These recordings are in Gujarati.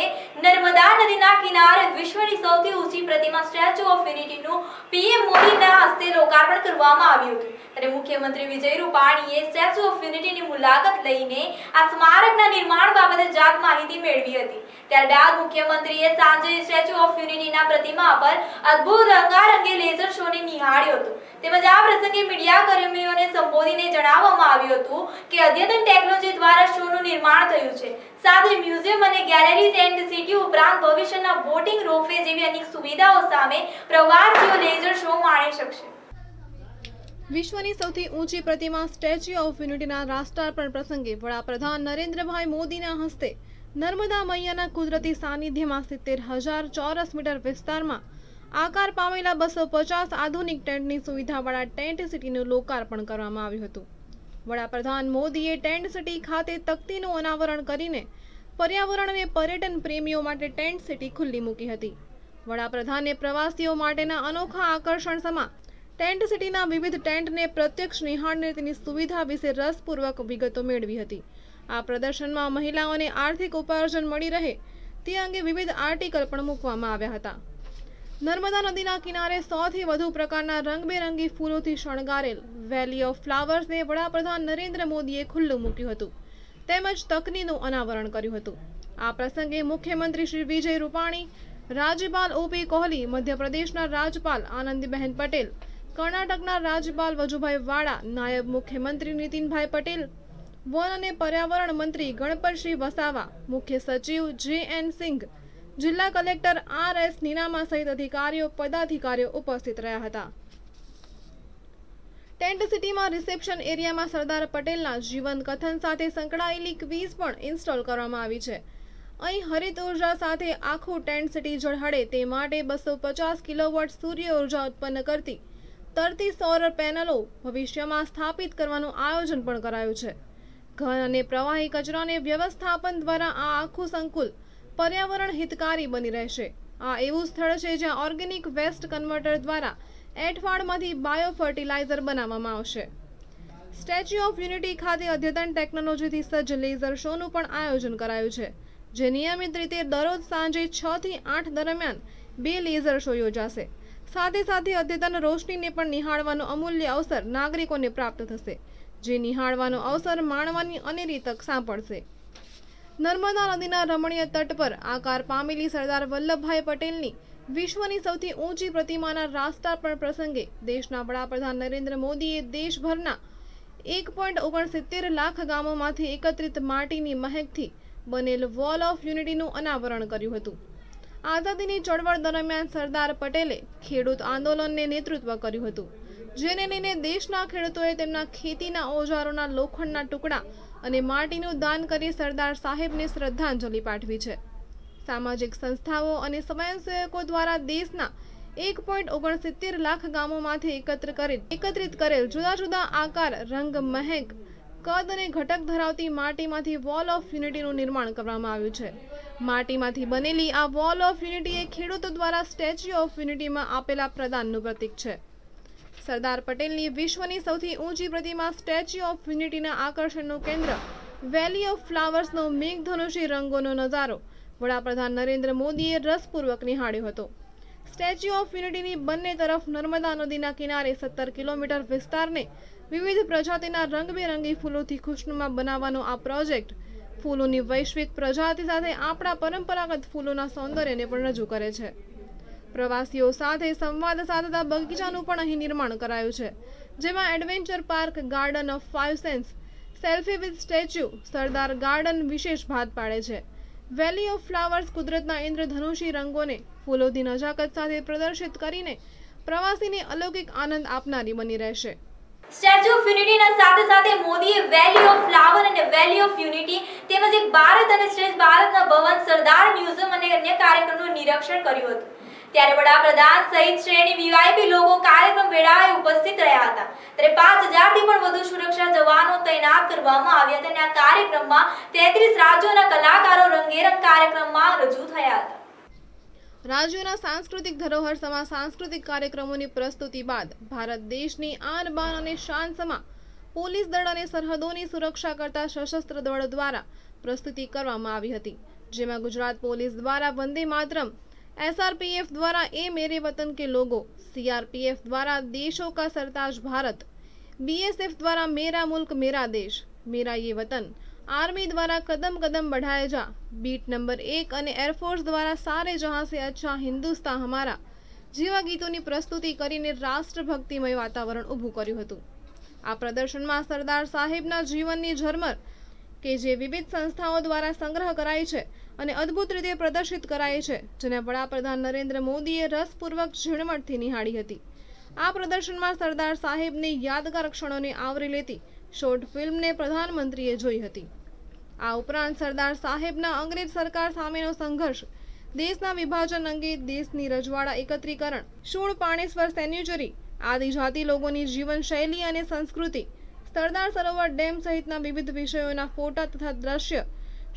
ખાતે નર્મદા નદીના કિનારે વિશ્વની સૌથી ઊંચી પ્રતિમા સ્ટેચ્યુ ઓફ યુનિટીનું પીએમ મોદીના હસ્તે લોકાર્પણ કરવામાં આવ્યું હતું ત્યારે મુખ્યમંત્રી વિજય રૂપાણીએ સ્ટેચ્યુ ઓફ યુનિટીની મુલાકાત લઈને આ સ્મારકના નિર્માણ બાબતે જાત માહિતી મેળવી હતી ત્યારબાદ મુખ્યમંત્રીએ સાંજે સ્ટેચ્યુ ઓફ યુનિટીના પ્રતિમા પર અદ્ભુત રંગારંગે લેઝર શોને નિહાળ્યો હતો તેમજ આ પ્રસંગે મીડિયા કર્મીઓને સંબોધીને જણાવવામાં આવ્યું હતું કે અદ્યતન ટેકનોલોજી દ્વારા શોનું નિર્માણ થયું છે સાથે મ્યુઝિયમ અને ગેલેરી ટેન્ટ સિટી ઉપરાંત ભવિષ્યના બોટિંગ રોપવે જેવી અનેક સુવિધાઓ સામે પ્રવાસીઓ લેઝર શો માણી શકશે વિશ્વની સૌથી ઊંચી પ્રતિમા સ્ટેચ્યુ ઓફ યુનિટીના રાષ્ટ્રાર્પણ પ્રસંગે વડાપ્રધાન નરેન્દ્રભાઈ મોદીના હસ્તે નર્મદા મૈયાના કુદરતી સાનિધ્યમાં સિત્તેર હજાર ચોરસ મીટર વિસ્તારમાં આકાર પામેલા બસો પચાસ આધુનિક ટેન્ટની સુવિધાવાળા ટેન્ટ સિટીનું લોકાર્પણ કરવામાં આવ્યું હતું વડાપ્રધાન મોદીએ ટેન્ટ સિટી ખાતે તકતીનું અનાવરણ કરીને પર્યાવરણ અને પર્યટન પ્રેમીઓ માટે ટેન્ટ સિટી ખુલ્લી મૂકી હતી વડાપ્રધાને પ્રવાસીઓ માટેના અનોખા આકર્ષણ સમા ટેન્ટ સિટીના વિવિધ ટેન્ટને પ્રત્યક્ષ નિહાળને તેની સુવિધા વિશે રસપૂર્વક વિગતો મેળવી હતી આ પ્રદર્શનમાં મહિલાઓને આર્થિક ઉપાર્જન મળી રહે તે અંગે વિવિધ આર્ટિકલ પણ મૂકવામાં આવ્યા હતા નર્મદા નદીના કિનારે સોથી વધુ પ્રકારના રંગબેરંગી ફૂલોથી શણગારેલ વેલી ઓફ ફ્લાવર્સને વડાપ્રધાન નરેન્દ્ર મોદીએ ખુલ્લું મૂક્યું હતું તેમજ તકનીનું અનાવરણ કર્યું હતું આ પ્રસંગે મુખ્યમંત્રી શ્રી વિજય રૂપાણી રાજ્યપાલ ઓપી કોહલી મધ્યપ્રદેશના રાજ્યપાલ આનંદીબહેન પટેલ કર્ણાટકના રાજ્યપાલ વજુભાઈ વાળા નાયબ મુખ્યમંત્રી નીતિનભાઈ પટેલ વન અને પર્યાવરણ મંત્રી ગણપતશ્રી વસાવા મુખ્ય સચિવ જે એન સિંઘ જિલ્લા કલેક્ટર આર એસ નિનામા સહિત અધિકારીઓ પદાધિકારીઓ ઉપસ્થિત રહ્યા હતા ટેન્ટ સિટીમાં રિસેપ્શન એરિયામાં સરદાર પટેલના જીવન કથન સાથે સંકળાયેલી ક્વીઝ પણ ઇન્સ્ટોલ કરવામાં આવી છે અહીં હરિત ઉર્જા સાથે આખું ટેન્ટ સિટી ઝળહળે તે માટે બસો પચાસ કિલોવોટ સૂર્ય ઉર્જા ઉત્પન્ન કરતી તરતી સૌર પેનલો ભવિષ્યમાં સ્થાપિત કરવાનું આયોજન પણ કરાયું છે ઘન અને પ્રવાહી કચરાને વ્યવસ્થાપન દ્વારા આ આખું સંકુલ પર્યાવરણ હિતકારી બની રહેશે આ એવું સ્થળ છે જ્યાં ઓર્ગેનિક વેસ્ટ કન્વર્ટર દ્વારા એઠવાડમાંથી બાયો ફર્ટિલાઇઝર બનાવવામાં આવશે સ્ટેચ્યુ ઓફ યુનિટી ખાતે અદ્યતન ટેકનોલોજીથી સજ્જ લેઝર શોનું પણ આયોજન કરાયું છે જે નિયમિત રીતે દરરોજ સાંજે છ થી આઠ દરમિયાન બે લેઝર શો યોજાશે સાથે સાથે અદ્યતન રોશનીને પણ નિહાળવાનો અમૂલ્ય અવસર નાગરિકોને પ્રાપ્ત થશે જે નિહાળવાનો અવસર માણવાની અનેરી તક સાંપડશે નર્મદા નદીના રમણીય તટ પર આકાર પામેલી સરદાર વલ્લભભાઈ પટેલની વિશ્વની સૌથી ઊંચી પ્રતિમાના રાષ્ટ્રાર્પણ પ્રસંગે દેશના વડાપ્રધાન નરેન્દ્ર મોદીએ દેશભરના એક પોઈન્ટ ઓગણસિત્તેર લાખ ગામોમાંથી એકત્રિત માટીની મહેકથી બનેલ વોલ ઓફ યુનિટીનું અનાવરણ કર્યું હતું આઝાદીની ચળવળ દરમિયાન સરદાર પટેલે ખેડૂત આંદોલનને નેતૃત્વ કર્યું હતું જેને લઈને દેશના ખેડૂતોએ તેમના ખેતીના ઓજારોના લોખંડના ટુકડા અને માટીનું દાન કરી સરદાર સાહેબને શ્રદ્ધાંજલિ પાઠવી છે સામાજિક સંસ્થાઓ અને સ્વયંસેવકો દ્વારા દેશના એક પોઈન્ટ ઓગણસિત્તેર લાખ ગામોમાંથી એકત્ર કરી એકત્રિત કરેલ જુદા જુદા આકાર રંગ મહેક કદ અને ઘટક ધરાવતી માટીમાંથી વોલ ઓફ યુનિટીનું નિર્માણ કરવામાં આવ્યું છે માટીમાંથી બનેલી આ વોલ ઓફ યુનિટી એ ખેડૂતો દ્વારા સ્ટેચ્યુ ઓફ યુનિટીમાં આપેલા પ્રદાનનું પ્રતીક છે સરદાર પટેલની વિશ્વની સૌથી ઊંચી પ્રતિમા સ્ટેચ્યુ ઓફ યુનિટીના આકર્ષણનું કેન્દ્ર વેલી ઓફ ફ્લાવર્સનો મેઘધનુષી રંગોનો નજારો વડાપ્રધાન નરેન્દ્ર મોદીએ રસપૂર્વક નિહાળ્યો હતો સ્ટેચ્યુ ઓફ યુનિટીની બંને તરફ નર્મદા નદીના કિનારે સત્તર કિલોમીટર વિસ્તારને વિવિધ પ્રજાતિના રંગબેરંગી ફૂલોથી ખુશનુમા બનાવવાનો આ પ્રોજેક્ટ ફૂલોની વૈશ્વિક પ્રજાતિ સાથે આપણા પરંપરાગત ફૂલોના સૌંદર્યને પણ રજૂ કરે છે પ્રવાસીઓ સાથે સંવાદ સાધતા બગીચાનું પણ અહીં નિર્માણ કરાયું છે જેમાં adventure park garden of five sense selfie with statue Sardar garden વિશેષ ભાત પાડે છે વેલી ઓફ ફ્લાવર્સ કુદરતના ઇન્દ્રધનુષી રંગોને ફૂલોની નજાકત સાથે પ્રદર્શિત કરીને પ્રવાસીને અલૌકિક આનંદ આપનારી બની રહેશે સ્ટેચ્યુ ઓફ યુનિટીના સાથે સાથે મોદીએ વેલી ઓફ ફ્લાવર અને વેલી ઓફ યુનિટી તેમજ એક ભારત અને શ્રેષ્ઠ ભારતના ભવન સરદાર મ્યુઝિયમ અને અન્ય કાર્યક્રમનું નિરીક્ષણ કર્યું હતું ત્યારે વડાપ્રધાન સહિત શ્રેણી વીઆઈપી લોકો કાર્યક્રમ વેળાએ ઉપસ્થિત રહ્યા હતા ત્યારે પાંચ હજારથી પણ વધુ સુરક્ષા જવાનો તૈનાત કરવામાં આવ્યા હતા અને આ કાર્યક્રમમાં તેત્રીસ રાજ્યોના કલાકારો રંગેરંગ કાર્યક્રમમાં રજૂ થયા હતા રાજ્યોના સાંસ્કૃતિક ધરોહર સમા સાંસ્કૃતિક કાર્યક્રમોની પ્રસ્તુતિ બાદ ભારત દેશની આન બાન અને શાન સમા પોલીસ દળ અને સરહદોની સુરક્ષા કરતા સશસ્ત્ર દળ દ્વારા પ્રસ્તુતિ કરવામાં આવી હતી જેમાં ગુજરાત પોલીસ દ્વારા વંદે માતરમ एसआरपीएफ द्वारा ए मेरे वतन के लोगों सीआरपीएफ द्वारा देशों का सरताज भारत बीएसएफ द्वारा मेरा मुल्क मेरा देश मेरा ये वतन आर्मी द्वारा कदम कदम बढ़ाए जा બીટ નંબર એક અને એરફોર્સ દ્વારા સારે જહાં સે અચ્છા હિન્દુસ્તાન હમારા જેવા ગીતોની પ્રસ્તુતિ કરીને રાષ્ટ્રભક્તિમય વાતાવરણ ઊભું કર્યું હતું આ પ્રદર્શનમાં સરદાર સાહેબના જીવનની ઝરમર કે જે વિવિધ સંસ્થાઓ દ્વારા સંગ્રહ કરાય છે અને અદ્ભુત રીતે પ્રદર્શિત કરાય છે જેને વડાપ્રધાન નરેન્દ્ર મોદીએ રસપૂર્વક ઝીણવટથી નિહાળી હતી આ પ્રદર્શનમાં સરદાર સાહેબની યાદગાર ક્ષણોને આવરી લેતી શોર્ટ ફિલ્મને પ્રધાનમંત્રીએ જોઈ હતી આ ઉપરાંત સરદાર સાહેબના અંગ્રેજ સરકાર સામેનો સંઘર્ષ દેશના વિભાજન અંગે દેશની રજવાડા એકત્રીકરણ શૂળ પાણેશ્વર સેન્યુચરી આદિજાતિ લોકોની જીવનશૈલી અને સંસ્કૃતિ સરદાર સરોવર ડેમ સહિતના વિવિધ વિષયોના ફોટા તથા દ્રશ્ય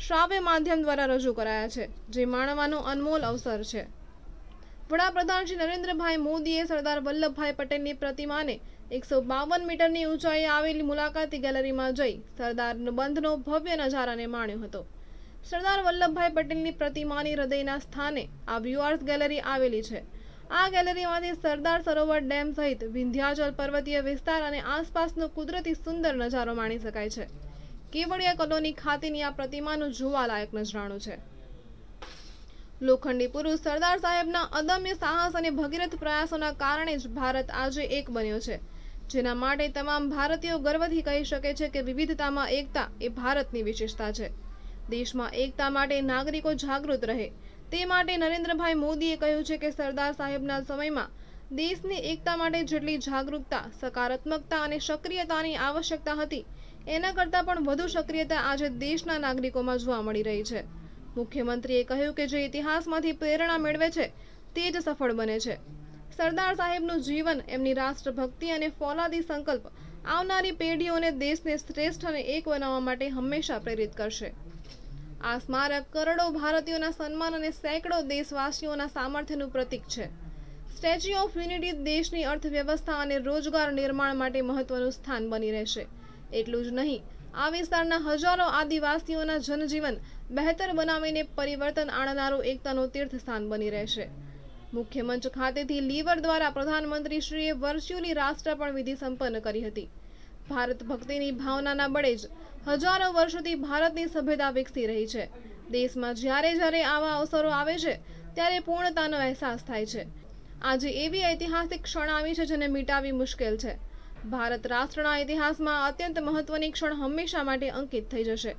શ્રાવ્ય માધ્યમ દ્વારા રજૂ કરાયા છે જે માણવાનો અનમોલ અવસર છે વડાપ્રધાન શ્રી નરેન્દ્રભાઈ મોદીએ સરદાર વલ્લભભાઈ પટેલની પ્રતિમાને એકસો બાવન મીટરની ઊંચાઈએ આવેલી મુલાકાતી ગેલેરીમાં જઈ સરદાર બંધનો ભવ્ય નજારાને માણ્યો હતો સરદાર વલ્લભભાઈ પટેલની પ્રતિમાની હૃદયના સ્થાને આ વ્યુઆર્સ ગેલેરી આવેલી છે આ ગેલેરીમાંથી સરદાર સરોવર ડેમ સહિત વિંધ્યાચલ પર્વતીય વિસ્તાર અને આસપાસનો કુદરતી સુંદર નજારો માણી શકાય છે કેવડિયા કોલોની ખાતેની આ પ્રતિમાનું જોવાલાયક નજરાણું છે લોખંડી પુરુષ સરદાર સાહેબના અદમ્ય સાહસ અને ભગીરથ પ્રયાસોના કારણે જ ભારત આજે એક બન્યો છે જેના માટે તમામ ભારતીયો ગર્વથી કહી શકે છે કે વિવિધતામાં એકતા એ ભારતની વિશેષતા છે દેશમાં એકતા માટે નાગરિકો જાગૃત રહે તે માટે નરેન્દ્રભાઈ મોદીએ કહ્યું છે કે સરદાર સાહેબના સમયમાં દેશની એકતા માટે જેટલી જાગૃતતા સકારાત્મકતા અને સક્રિયતાની આવશ્યકતા હતી એના કરતાં પણ વધુ સક્રિયતા આજે દેશના નાગરિકોમાં જોવા મળી રહી છે મુખ્યમંત્રીએ કહ્યું કે જે ઇતિહાસમાંથી પ્રેરણા મેળવે છે તે જ સફળ બને છે સરદાર સાહેબનું જીવન એમની રાષ્ટ્રભક્તિ અને ફોલાદી સંકલ્પ આવનારી પેઢીઓને દેશને શ્રેષ્ઠ અને એક બનાવવા માટે હંમેશા પ્રેરિત કરશે આ સ્મારક કરોડો ભારતીયોના સન્માન અને સેંકડો દેશવાસીઓના સામર્થ્યનું પ્રતીક છે સ્ટેચ્યુ ઓફ યુનિટી દેશની અર્થવ્યવસ્થા અને રોજગાર નિર્માણ માટે મહત્વનું સ્થાન બની રહેશે એટલું જ નહીં આ વિસ્તારના હજારો આદિવાસીઓના જનજીવન બહેતર બનાવીને પરિવર્તન આણનારું એકતાનું તીર્થસ્થાન બની રહેશે મુખ્યમંચ ખાતેથી લીવર દ્વારા પ્રધાનમંત્રીશ્રીએ વર્ચ્યુઅલી રાષ્ટ્રપણ વિધિ સંપન્ન કરી હતી ભારત ભક્તિની ભાવનાના બળે જ હજારો વર્ષોથી ભારતની સભ્યતા વિકસી રહી છે દેશમાં જ્યારે જ્યારે આવા અવસરો આવે છે ત્યારે પૂર્ણતાનો અહેસાસ થાય છે આજે એવી ઐતિહાસિક ક્ષણ આવી છે જેને મિટાવી મુશ્કેલ છે ભારત રાષ્ટ્રના ઇતિહાસમાં અત્યંત મહત્વની ક્ષણ હંમેશા માટે અંકિત થઈ જશે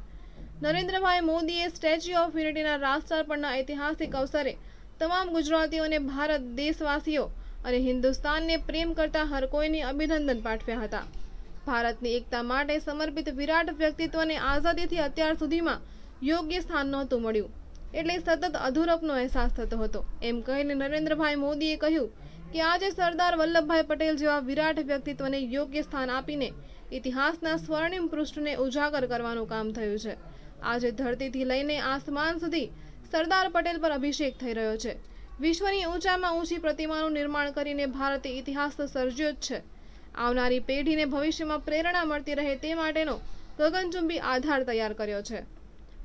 નરેન્દ્રભાઈ મોદીએ સ્ટેચ્યુ ઓફ યુનિટીના રાષ્ટ્રાર્પણના ઐતિહાસિક અવસરે તમામ ગુજરાતીઓને ભારત દેશવાસીઓ અને હિન્દુસ્તાનને પ્રેમ કરતા હરકોઈને અભિનંદન પાઠવ્યા હતા ભારતની એકતા માટે સમર્પિત વિરાટ વ્યક્તિત્વને આઝાદીથી અત્યાર સુધીમાં યોગ્ય સ્થાન નહોતું મળ્યું એટલે સતત અધૂરપનો અહેસાસ થતો હતો એમ કહીને નરેન્દ્રભાઈ મોદીએ કહ્યું કે આજે સરદાર વલ્લભભાઈ પટેલ જેવા વિરાટ વ્યક્તિત્વને યોગ્ય સ્થાન આપીને ઇતિહાસના સ્વર્ણિમ પૃષ્ઠને ઉજાગર કરવાનું કામ થયું છે આજે ધરતીથી લઈને આસમાન સુધી સરદાર પટેલ પર અભિષેક થઈ રહ્યો છે વિશ્વની ઊંચામાં ઊંચી પ્રતિમાનું નિર્માણ કરીને ભારતે ઇતિહાસ સર્જ્યો જ છે આવનારી પેઢીને ભવિષ્યમાં પ્રેરણા મળતી રહે તે માટેનો ગગનચુંબી આધાર તૈયાર કર્યો છે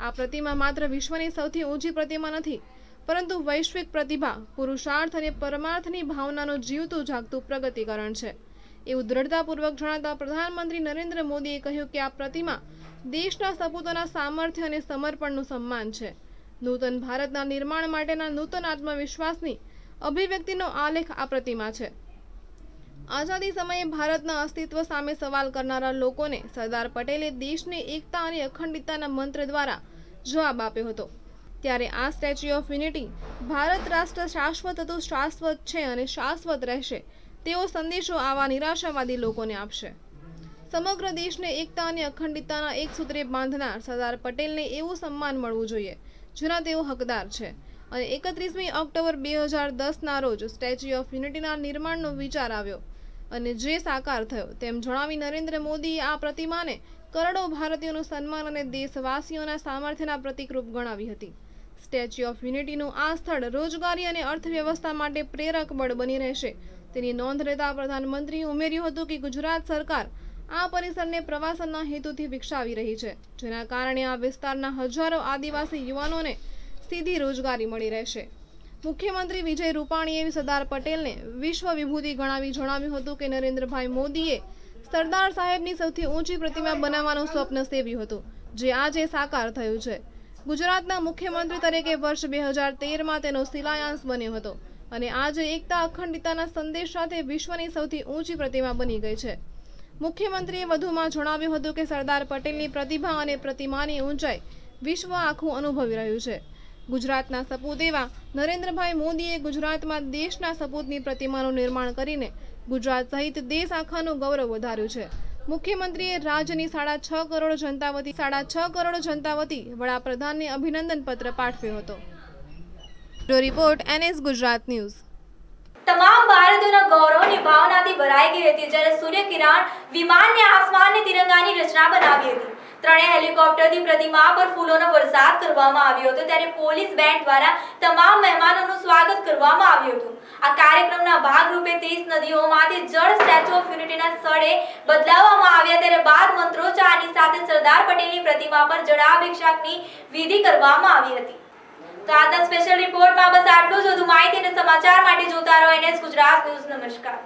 આ પ્રતિમા માત્ર વિશ્વની સૌથી ઊંચી પ્રતિમા નથી પરંતુ વૈશ્વિક પ્રતિભા પુરુષાર્થ અને પરમાર્થની ભાવનાનું જીવતું જાગતું પ્રગતિકરણ છે એવું દ્રઢતાપૂર્વક જણાતા પ્રધાનમંત્રી નરેન્દ્ર મોદીએ કહ્યું કે આ પ્રતિમા દેશના સપૂતોના સામર્થ્ય અને સમર્પણનું સન્માન છે નૂતન ભારતના નિર્માણ માટેના નૂતન આત્મવિશ્વાસની અભિવ્યક્તિનો આલેખ આ પ્રતિમા છે આઝાદી સમયે ભારતના અસ્તિત્વ સામે સવાલ કરનારા લોકોને સરદાર પટેલે દેશની એકતા અને અખંડિતતાના મંત્ર દ્વારા જવાબ આપ્યો હતો ત્યારે આ સ્ટેચ્યુ ઓફ યુનિટી ભારત રાષ્ટ્ર શાશ્વત હતું શાશ્વત છે અને શાશ્વત રહેશે તેવો સંદેશો આવા નિરાશાવાદી લોકોને આપશે સમગ્ર દેશને એકતા અને અખંડિતતાના એક સૂત્રે બાંધનાર સરદાર પટેલને એવું સન્માન મળવું જોઈએ જેના તેઓ હકદાર છે અને એકત્રીસમી ઓક્ટોબર બે હજાર દસના રોજ સ્ટેચ્યુ ઓફ યુનિટીના નિર્માણનો વિચાર આવ્યો અને જે સાકાર થયો તેમ જણાવી નરેન્દ્ર મોદીએ આ પ્રતિમાને કરોડો ભારતીયોનું સન્માન અને દેશવાસીઓના સામર્થ્યના પ્રતિકરૂપ ગણાવી હતી સ્ટેચ્યુ ઓફ યુનિટીનું આ સ્થળ રોજગારી અને અર્થવ્યવસ્થા માટે પ્રેરક બળ બની રહેશે તેની નોંધ લેતા પ્રધાનમંત્રીએ ઉમેર્યું હતું કે ગુજરાત સરકાર આ પરિસરને પ્રવાસનના હેતુથી વિકસાવી રહી છે જેના કારણે આ વિસ્તારના હજારો આદિવાસી યુવાનોને સીધી રોજગારી મળી રહેશે મુખ્યમંત્રી વિજય રૂપાણીએ સરદાર પટેલને વિશ્વ વિભૂતિ ગણાવી જણાવ્યું હતું કે નરેન્દ્રભાઈ મોદીએ સરદાર સાહેબની સૌથી ઊંચી પ્રતિમા બનાવવાનું સ્વપ્ન સેવ્યું હતું જે આજે સાકાર થયું છે ગુજરાતના મુખ્યમંત્રી તરીકે વર્ષ બે હજાર તેરમાં તેનો શિલાયાંશ બન્યો હતો અને આજે એકતા અખંડિતાના સંદેશ સાથે વિશ્વની સૌથી ઊંચી પ્રતિમા બની ગઈ છે મુખ્યમંત્રીએ વધુમાં જણાવ્યું હતું કે સરદાર પટેલની પ્રતિભા અને પ્રતિમાની ઊંચાઈ વિશ્વ આખું અનુભવી રહ્યું છે ગુજરાતના સપૂત એવા નરેન્દ્રભાઈ મોદીએ ગુજરાતમાં દેશના સપૂતની પ્રતિમાનું નિર્માણ કરીને ગુજરાત સહિત દેશ આખાનું ગૌરવ વધાર્યું છે મુખ્યમંત્રીએ રાજ્યની સાડા છ કરોડ જનતા વતી સાડા છ કરોડ જનતા વતી વડાપ્રધાનને અભિનંદન પત્ર પાઠવ્યો હતો રિપોર્ટ એનએસ ગુજરાત ન્યૂઝ તમામ ભારતીયોના ગૌરવની ભાવનાથી ભરાઈ ગઈ હતી જ્યારે સૂર્યકિરણ વિમાનને આસમાનને તિરંગાની રચના બનાવી હતી ત્રણેય હેલિકોપ્ટરથી પ્રતિમા પર ફૂલોનો વરસાદ કરવામાં આવ્યો હતો ત્યારે પોલીસ બેન્ડ દ્વારા તમામ મહેમાનોનું સ્વાગત કરવામાં આવ્યું હતું આ કાર્યક્રમના ભાગરૂપે ત્રીસ નદીઓમાંથી જળ ઓફ યુનિટીના સ્થળે બદલાવવામાં આવ્યા ત્યારે બાદ મંત્રોચ્ચારની સાથે સરદાર પટેલની પ્રતિમા પર જળાભિષેકની વિધિ કરવામાં આવી હતી તો આજના સ્પેશિયલ રિપોર્ટમાં બસ આટલું જ વધુ માહિતી અને સમાચાર માટે જોતા રહો એનએસ ગુજરાત ન્યૂઝ નમસ્કાર